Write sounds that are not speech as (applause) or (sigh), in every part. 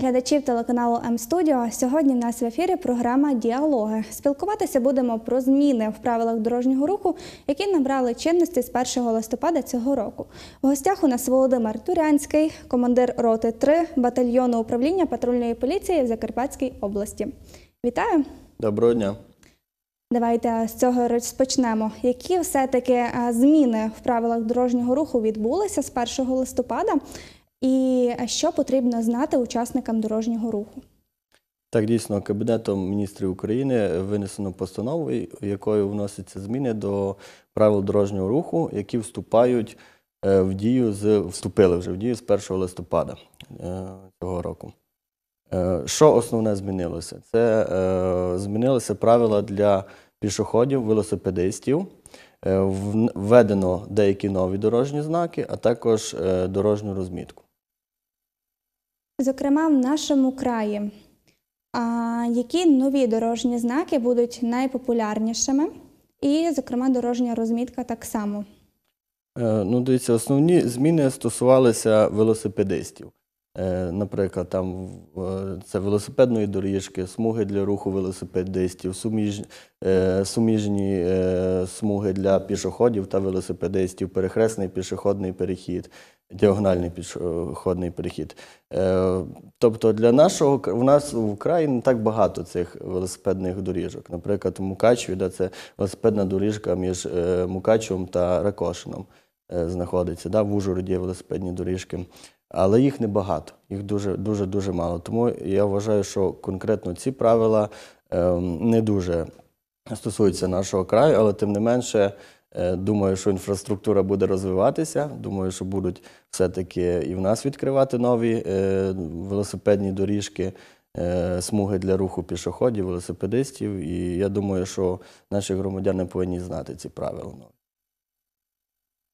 глядачів телеканалу М Студіо. Сьогодні в нас в ефірі програма Діалоги. Спілкуватися будемо про зміни в правилах дорожнього руху, які набрали чинності з 1 листопада цього року. В гостях у нас Володимир Турянський, командир роти 3 батальйону управління патрульної поліції в Закарпатській області. Вітаю! Доброго дня! Давайте з цього розпочнемо. Які все-таки е, зміни в правилах дорожнього руху відбулися з 1 листопада? І що потрібно знати учасникам дорожнього руху? Так, дійсно, Кабінетом міністрів України винесено постанову, якою вносяться зміни до правил дорожнього руху, які вступають е, в дію з вступили вже в дію з 1 листопада е, цього року. Е, що основне змінилося? Це змінилися правила для пішоходів, велосипедистів. Введено деякі нові дорожні знаки, а також дорожню розмітку зокрема в нашому краї. А які нові дорожні знаки будуть найпопулярнішими? І, зокрема, дорожня розмітка так само. Е, ну, дивіться, основні зміни стосувалися велосипедистів. Е, наприклад, там е, це велосипедної доріжки, смуги для руху велосипедистів, суміж, е, суміжні смуги для пішоходів та велосипедистів, перехресний пішохідний перехід, діагональний пішохідний перехід. Тобто для нашого у нас в країні не так багато цих велосипедних доріжок. Наприклад, у Мукачеві, де це велосипедна доріжка між Мукачевом та Ракошином знаходиться. Да, В Ужгороді велосипедні доріжки але їх небагато, їх дуже дуже дуже мало. Тому я вважаю, що конкретно ці правила ем, не дуже стосуються нашого краю, але тим не менше. Е, думаю, що інфраструктура буде розвиватися. Думаю, що будуть все-таки і в нас відкривати нові е, велосипедні доріжки, е, смуги для руху пішоходів, велосипедистів. І я думаю, що наші громадяни повинні знати ці правила.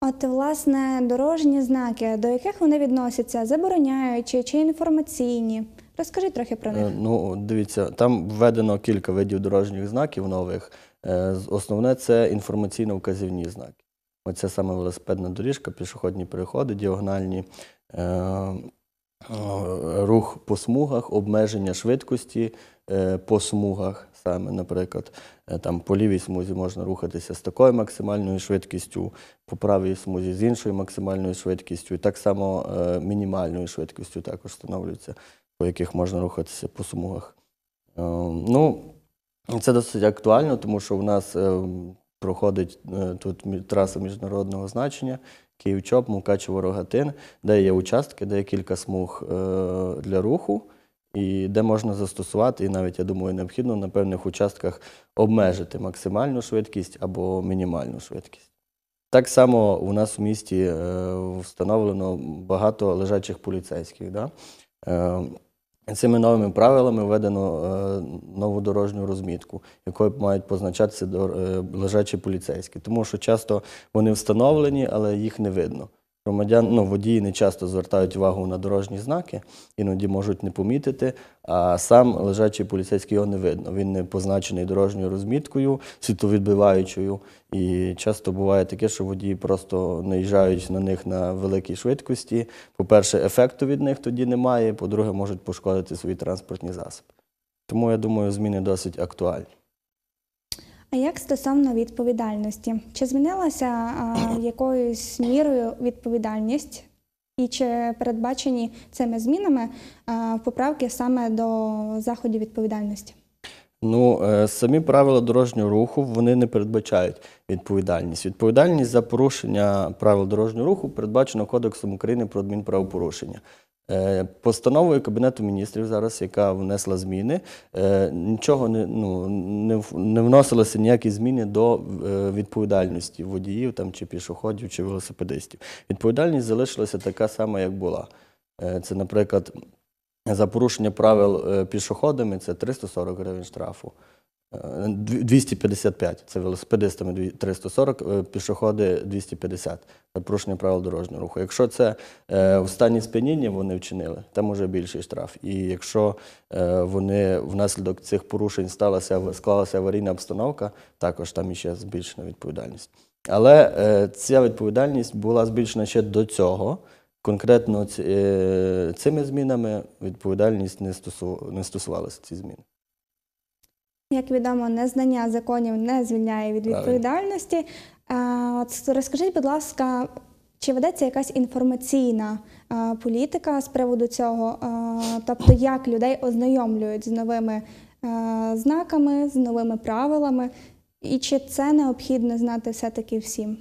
От власне дорожні знаки, до яких вони відносяться, забороняючі чи інформаційні? Розкажи трохи про них. Е, ну, дивіться, там введено кілька видів дорожніх знаків нових. Е, основне це інформаційно-вказівні знаки. Оце саме велосипедна доріжка, пішохідні переходи, діагональні е, рух по смугах, обмеження швидкості по смугах саме, наприклад, е, там по лівій смузі можна рухатися з такою максимальною швидкістю, по правій смузі з іншою максимальною швидкістю, і так само е, мінімальною швидкістю також встановлюється, по яких можна рухатися по смугах. Е, ну, це досить актуально, тому що в нас проходить тут траса міжнародного значення. Київ-Чоп, Мукачево-Рогатин, де є участки, де є кілька смуг для руху і де можна застосувати, і навіть я думаю, необхідно на певних участках обмежити максимальну швидкість або мінімальну швидкість. Так само у нас в місті е, встановлено багато лежачих поліцейських. Да? Е, цими новими правилами введено е, нову дорожню розмітку, якою мають позначатися лежачі поліцейські, тому що часто вони встановлені, але їх не видно. Громадян, ну, водії не часто звертають увагу на дорожні знаки, іноді можуть не помітити, а сам лежачий поліцейський його не видно. Він не позначений дорожньою розміткою, світовідбиваючою. І часто буває таке, що водії просто наїжджають на них на великій швидкості. По-перше, ефекту від них тоді немає, по-друге, можуть пошкодити свої транспортні засоби. Тому я думаю, зміни досить актуальні. А як стосовно відповідальності, чи змінилася а, якоюсь мірою відповідальність? І чи передбачені цими змінами а, поправки саме до заходів відповідальності? Ну, е, самі правила дорожнього руху вони не передбачають відповідальність. Відповідальність за порушення правил дорожнього руху передбачено Кодексом України про адмінправопорушення. Е, постановою Кабінету міністрів зараз, яка внесла зміни, е, нічого не ну, не, не вносилися ніякі зміни до е, відповідальності водіїв там, чи пішоходів, чи велосипедистів. Відповідальність залишилася така сама, як була. Це, наприклад, за порушення правил пішоходами це 340 гривень штрафу. 255, це велосипедистами 340, е, пішоходи 250 порушення правил дорожнього руху. Якщо це е, в стані сп'яніння вони вчинили, там уже більший штраф. І якщо е, вони внаслідок цих порушень сталася, склалася аварійна обстановка, також там іще збільшена відповідальність. Але ця відповідальність була збільшена ще до цього. Конкретно цими змінами відповідальність не стосувалася ці зміни. Як відомо, незнання законів не звільняє від відповідальності. От розкажіть, будь ласка, чи ведеться якась інформаційна політика з приводу цього? Тобто, як людей ознайомлюють з новими знаками, з новими правилами, і чи це необхідно знати все-таки всім?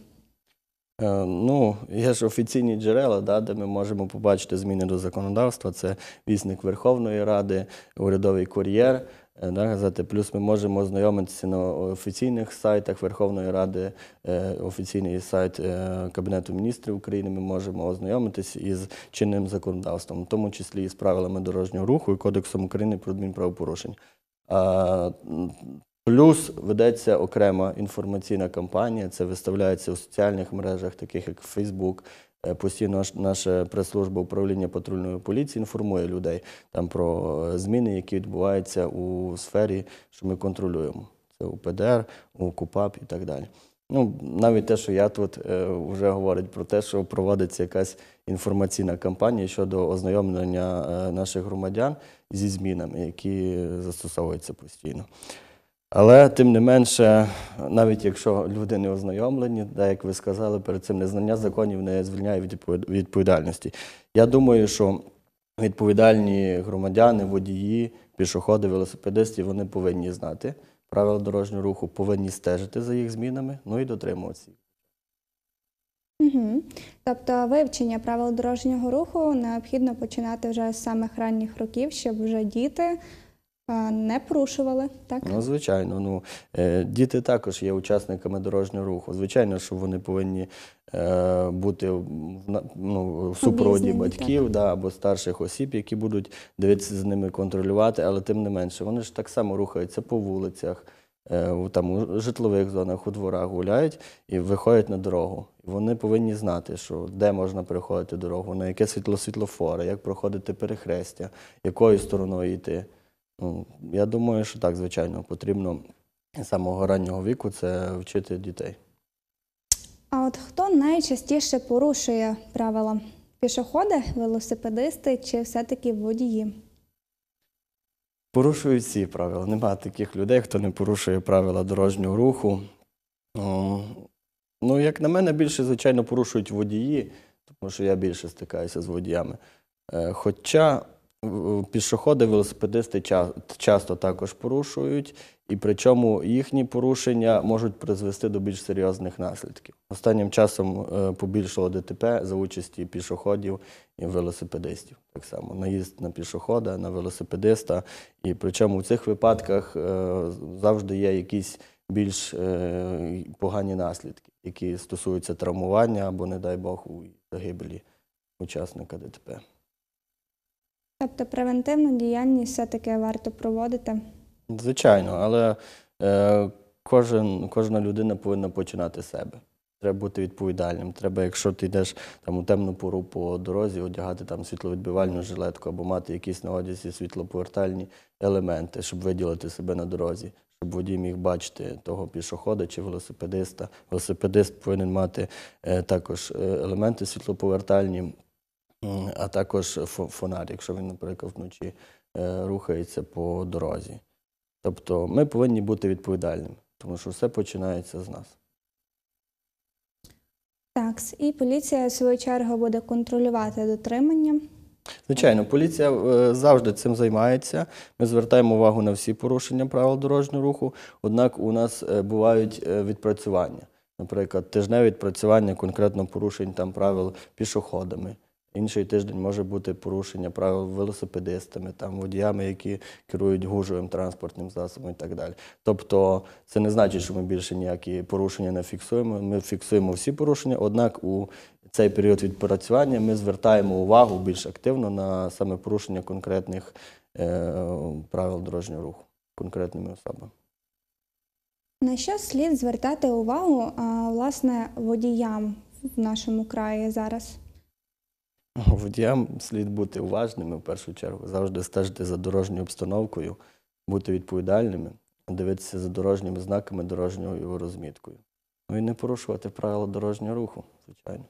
Е, ну, є ж офіційні джерела, да, де ми можемо побачити зміни до законодавства. Це вісник Верховної Ради, урядовий кур'єр да, е, Плюс ми можемо ознайомитися на офіційних сайтах Верховної Ради, е, офіційний сайт е, Кабінету міністрів України. Ми можемо ознайомитися із чинним законодавством, в тому числі і з правилами дорожнього руху і Кодексом України про адмінправопорушення. Плюс ведеться окрема інформаційна кампанія, це виставляється у соціальних мережах, таких як Facebook, Е, постійно наша прес-служба управління патрульної поліції інформує людей там про е, зміни, які відбуваються у сфері, що ми контролюємо. Це УПДР, УКУПАП і так далі. Ну, навіть те, що я тут е, вже говорить про те, що проводиться якась інформаційна кампанія щодо ознайомлення наших громадян зі змінами, які застосовуються постійно. Але тим не менше, навіть якщо люди не ознайомлені, так як ви сказали, перед цим незнання законів не звільняє від відповідальності. Я думаю, що відповідальні громадяни, водії, пішоходи, велосипедисти вони повинні знати правила дорожнього руху, повинні стежити за їх змінами, ну і дотримуватися. Угу. Тобто вивчення правил дорожнього руху необхідно починати вже з самих ранніх років, щоб вже діти. Не порушували, так? Ну, звичайно. Ну, е, Діти також є учасниками дорожнього руху. Звичайно, що вони повинні е, бути ну, в супроводі батьків да, або старших осіб, які будуть дивитися з ними контролювати, але тим не менше, вони ж так само рухаються по вулицях, е, там, у житлових зонах, у дворах гуляють і виходять на дорогу. Вони повинні знати, що де можна переходити дорогу, на яке світло світлофори, як проходити перехрестя, якою стороною йти. Ну, Я думаю, що так, звичайно, потрібно з самого раннього віку це вчити дітей. А от хто найчастіше порушує правила? Пішоходи, велосипедисти чи все-таки водії? Порушують всі правила. Нема таких людей, хто не порушує правила дорожнього руху. Ну, як на мене, більше, звичайно, порушують водії, тому що я більше стикаюся з водіями. Е, хоча пішоходи, велосипедисти часто також порушують, і причому їхні порушення можуть призвести до більш серйозних наслідків. Останнім часом е, побільшало ДТП за участі пішоходів і велосипедистів. Так само наїзд на пішохода, на велосипедиста. І причому в цих випадках е, завжди є якісь більш е, погані наслідки, які стосуються травмування або, не дай Бог, загибелі учасника ДТП. Тобто превентивну діяльність все-таки варто проводити. Звичайно, але е, кожен, кожна людина повинна починати з себе. Треба бути відповідальним. Треба, якщо ти йдеш там у темну пору по дорозі, одягати там світловідбивальну жилетку або мати якісь на одязі світлоповертальні елементи, щоб виділити себе на дорозі, щоб водій міг бачити того пішохода чи велосипедиста. Велосипедист повинен мати е, також е, елементи світлоповертальні а також фонарь, якщо він, наприклад, вночі е, рухається по дорозі. Тобто ми повинні бути відповідальними, тому що все починається з нас. Так, і поліція в свою чергу буде контролювати дотримання. Звичайно, поліція е, завжди цим займається. Ми звертаємо увагу на всі порушення правил дорожнього руху. Однак у нас е, бувають відпрацювання, наприклад, тижневе відпрацювання конкретно порушень там правил пішоходами. Інший тиждень може бути порушення правил велосипедистами, там водіями, які керують гужовим транспортним засобом і так далі. Тобто це не значить, що ми більше ніякі порушення не фіксуємо. Ми фіксуємо всі порушення, однак у цей період відпрацювання ми звертаємо увагу більш активно на саме порушення конкретних е, правил дорожнього руху конкретними особами. На що слід звертати увагу власне водіям в нашому краї зараз? (laughs) Водіям слід бути уважними в першу чергу, завжди стежити за дорожньою обстановкою, бути відповідальними, дивитися за дорожніми знаками, дорожньою розміткою. Ну і не порушувати правила дорожнього руху, звичайно.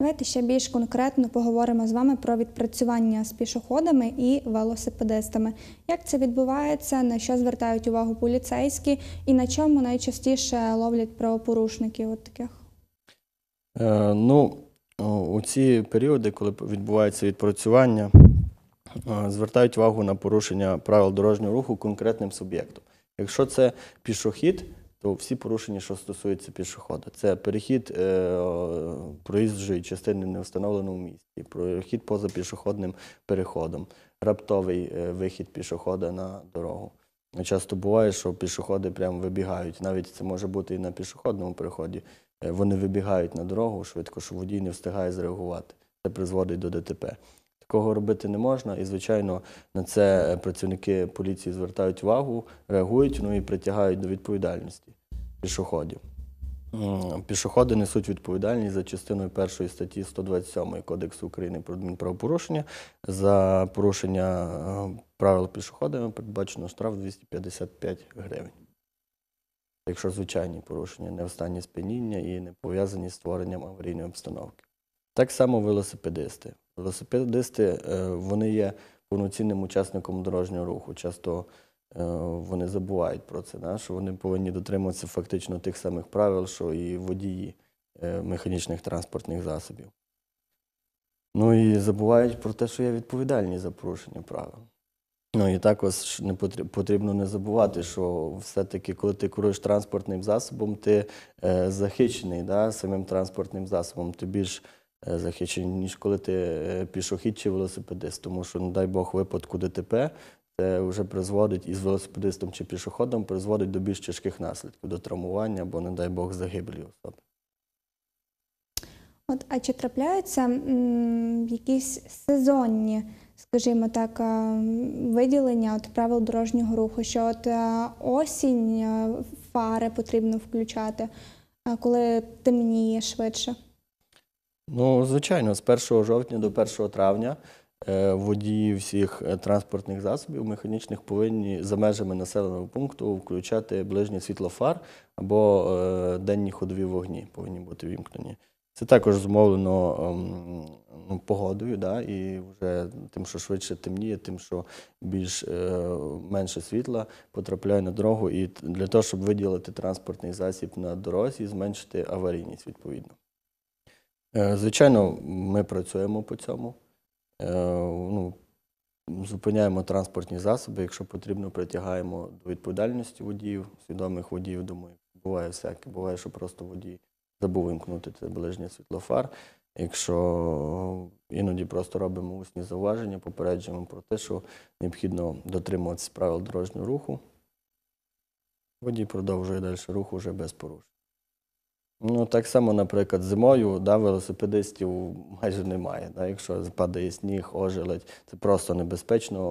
Давайте ще більш конкретно поговоримо з вами про відпрацювання з пішоходами і велосипедистами. Як це відбувається, на що звертають увагу поліцейські і на чому найчастіше ловлять правопорушників от таких? Е, ну, у ці періоди, коли відбувається відпрацювання, звертають увагу на порушення правил дорожнього руху конкретним суб'єктом. Якщо це пішохід, то всі порушення, що стосуються пішохода, це перехід е, проїжджої частини в невстановленому місці, перехід поза пішохідним переходом, раптовий е, вихід пішохода на дорогу. Часто буває, що пішоходи прямо вибігають. Навіть це може бути і на пішохідному переході. Е, вони вибігають на дорогу швидко, що водій не встигає зреагувати. Це призводить до ДТП. Такого робити не можна, і, звичайно, на це е, працівники поліції звертають увагу, реагують ну і притягають до відповідальності пішоходів. Пішоходи несуть відповідальність за частиною першої статті 127 Кодексу України про адмінправопорушення. За порушення е, правил пішоходами передбачено штраф 255 гривень якщо звичайні порушення, не останнє сп'яніння і не пов'язані з створенням аварійної обстановки. Так само велосипедисти. Велосипедисти е, вони є повноцінним учасником дорожнього руху. Часто е, вони забувають про це, що вони повинні дотримуватися фактично тих самих правил, що і водії е, механічних транспортних засобів. Ну і забувають про те, що є відповідальні за порушення правил. Ну і також не потрібно не забувати, що все-таки, коли ти керуєш транспортним засобом, ти е, захищений да, самим транспортним засобом. Ти більш е, захищений, ніж коли ти е, пішохід чи велосипедист. Тому що, не ну, дай Бог, випадку ДТП це вже призводить із велосипедистом чи пішоходом, призводить до більш тяжких наслідків, до травмування або, не дай Бог, загибелі особи. От, а чи трапляються м, якісь сезонні? скажімо так, е, виділення от правил дорожнього руху, що от е, осінь е, фари потрібно включати, коли темніє швидше. Ну, звичайно, з 1 жовтня до 1 травня водії всіх транспортних засобів механічних повинні за межами населеного пункту включати ближнє світло фар або денні ходові вогні повинні бути вімкнені. Це також змовлено ем, ну, погодою, да, і вже тим, що швидше темніє, тим, що більш е, менше світла потрапляє на дорогу. І для того, щоб виділити транспортний засіб на дорозі, зменшити аварійність відповідно. Е, звичайно, ми працюємо по цьому. Е, ну, Зупиняємо транспортні засоби, якщо потрібно, притягаємо до відповідальності водіїв, свідомих водіїв, думаю, буває всяке. Буває, що просто водій забув вимкнути це ближнє світлофар. Якщо е, іноді просто робимо усні зауваження, попереджуємо про те, що необхідно дотримуватися правил дорожнього руху, водій продовжує далі рух уже без порушень. Ну, так само, наприклад, зимою да, велосипедистів майже немає. Да, Якщо падає сніг, ожеледь, це просто небезпечно.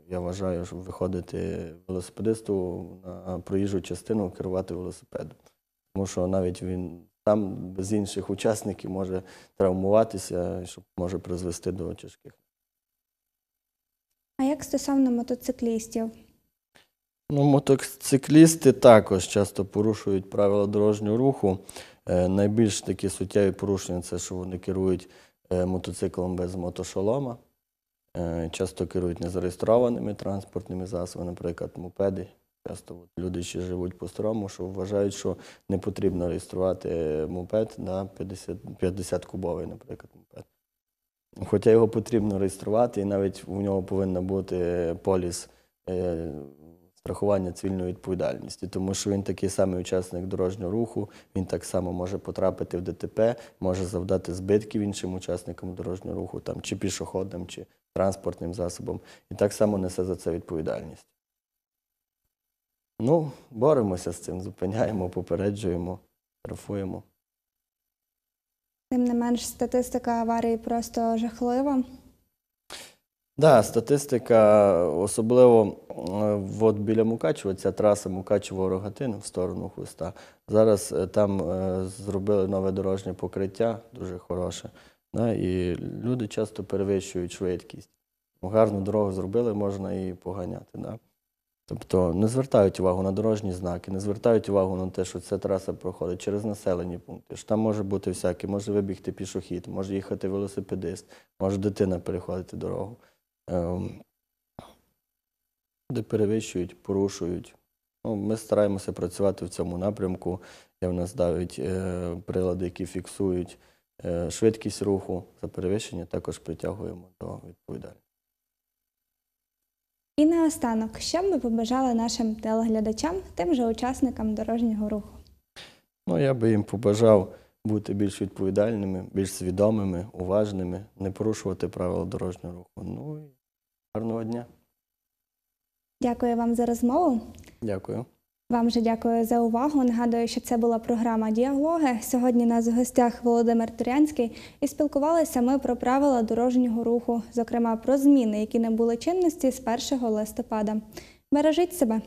Е, я вважаю, що виходити велосипедисту на проїжджу частину керувати велосипедом. Тому що навіть він там без інших учасників може травмуватися, що може призвести до тяжких. А як стосовно мотоциклістів? Ну, Мотоциклісти також часто порушують правила дорожнього руху. Е, найбільш такі суттєві порушення це що вони керують е, мотоциклом без мотошолома, е, часто керують незареєстрованими транспортними засобами, наприклад, мопеди. Часто люди ще живуть по-старому, що вважають, що не потрібно реєструвати мопед на 50 50 кубовий, наприклад, мопед. Хоча його потрібно реєструвати, і навіть у нього повинен бути поліс е, страхування цивільної відповідальності, тому що він такий самий учасник дорожнього руху, він так само може потрапити в ДТП, може завдати збитків іншим учасникам дорожнього руху, там, чи пішоходам, чи транспортним засобам, і так само несе за це відповідальність. Ну, боремося з цим, зупиняємо, попереджуємо, графуємо. Тим не менш, статистика аварії просто жахлива. Так, да, статистика, особливо е, от біля Мукачева, ця траса Мукачево-Рогатин в сторону Хуста. Зараз е, там е, зробили нове дорожнє покриття, дуже хороше. Да, І люди часто перевищують швидкість. Гарну дорогу зробили, можна і поганяти. Да. Тобто не звертають увагу на дорожні знаки, не звертають увагу на те, що ця траса проходить через населені пункти. Що Там може бути всяке, може вибігти пішохід, може їхати велосипедист, може дитина переходити дорогу. Ем, де перевищують, порушують. Ну, Ми стараємося працювати в цьому напрямку. Я в нас дають е, прилади, які фіксують е, швидкість руху за перевищення, також притягуємо до відповідальності. І наостанок, що б ми побажали нашим телеглядачам, тим же учасникам дорожнього руху? Ну, я би їм побажав бути більш відповідальними, більш свідомими, уважними, не порушувати правила дорожнього руху. Ну і гарного дня. Дякую вам за розмову. Дякую. Вам же дякую за увагу. Нагадую, що це була програма Діалоги. Сьогодні нас в гостях Володимир Турянський і спілкувалися ми про правила дорожнього руху, зокрема про зміни, які не були чинності з 1 листопада. Бережіть себе.